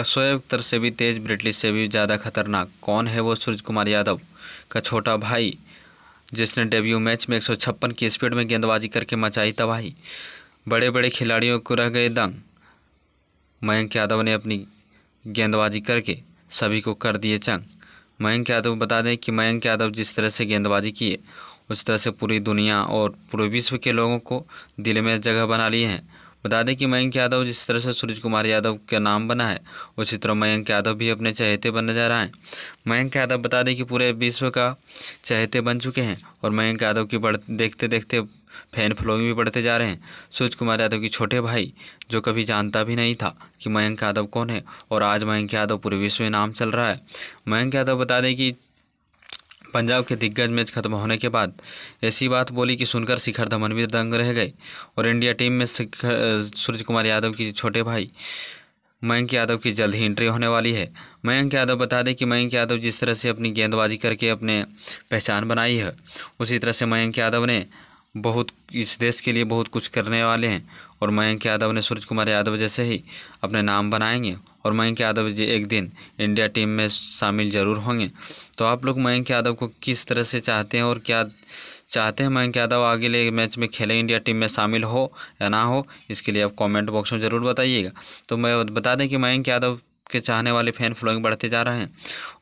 अक्षय अख्तर से भी तेज ब्रिटली से भी ज़्यादा खतरनाक कौन है वो सूर्य कुमार यादव का छोटा भाई जिसने डेब्यू मैच में एक की स्पीड में गेंदबाजी करके मचाई तबाही बड़े बड़े खिलाड़ियों को रह गए दंग मयंक यादव ने अपनी गेंदबाजी करके सभी को कर दिए चंग मयंक यादव बता दें कि मयंक यादव जिस तरह से गेंदबाजी किए उस तरह से पूरी दुनिया और पूरे विश्व के लोगों को दिल में जगह बना लिए हैं बता दें कि मयंक यादव जिस तरह से सूरज कुमार यादव का नाम बना है उसी तरह मयंक यादव भी अपने चहेते बनने जा रहा है मयंक यादव बता दें कि पूरे विश्व का चहेते बन चुके हैं और मयंक यादव की बढ़ देखते देखते फैन फॉलोइंग भी बढ़ते जा रहे हैं सूरज कुमार यादव के छोटे भाई जो कभी जानता भी नहीं था कि मयंक यादव कौन है और आज मयंक यादव पूरे विश्व में नाम चल रहा है मयंक यादव बता दें कि पंजाब के दिग्गज मैच खत्म होने के बाद ऐसी बात बोली कि सुनकर शिखर धवन भी दंग रह गए और इंडिया टीम में शिखर सूर्य कुमार यादव की छोटे भाई मयंक यादव की जल्द ही एंट्री होने वाली है मयंक यादव बता दें कि मयंक यादव जिस तरह से अपनी गेंदबाजी करके अपने पहचान बनाई है उसी तरह से मयंक यादव ने बहुत इस देश के लिए बहुत कुछ करने वाले हैं और मयंक यादव ने सूर्य कुमार यादव जैसे ही अपने नाम बनाएंगे और मयंक यादव जी एक दिन इंडिया टीम में शामिल ज़रूर होंगे तो आप लोग मयंक यादव को किस तरह से चाहते हैं और क्या चाहते हैं मयंक यादव आगे ले मैच में खेले इंडिया टीम में शामिल हो या ना हो इसके लिए आप कमेंट बॉक्स में ज़रूर बताइएगा तो मैं बता दें कि मयंक यादव के चाहने वाले फ़ैन फॉलोइंग बढ़ते जा रहे हैं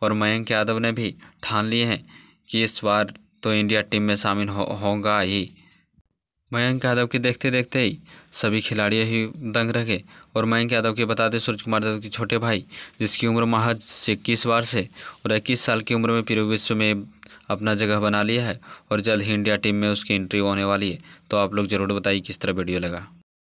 और मयंक यादव ने भी ठान लिए हैं कि इस बार तो इंडिया टीम में शामिल हो होगा ही मयंक यादव के देखते देखते ही सभी खिलाड़ी ही दंग रह गए और मयंक यादव के बताते सूरज कुमार यादव के छोटे भाई जिसकी उम्र महज इक्कीस बार से और इक्कीस साल की उम्र में पूरे विश्व में अपना जगह बना लिया है और जल्द ही इंडिया टीम में उसकी एंट्री होने वाली है तो आप लोग ज़रूर बताइए किस तरह वीडियो लगा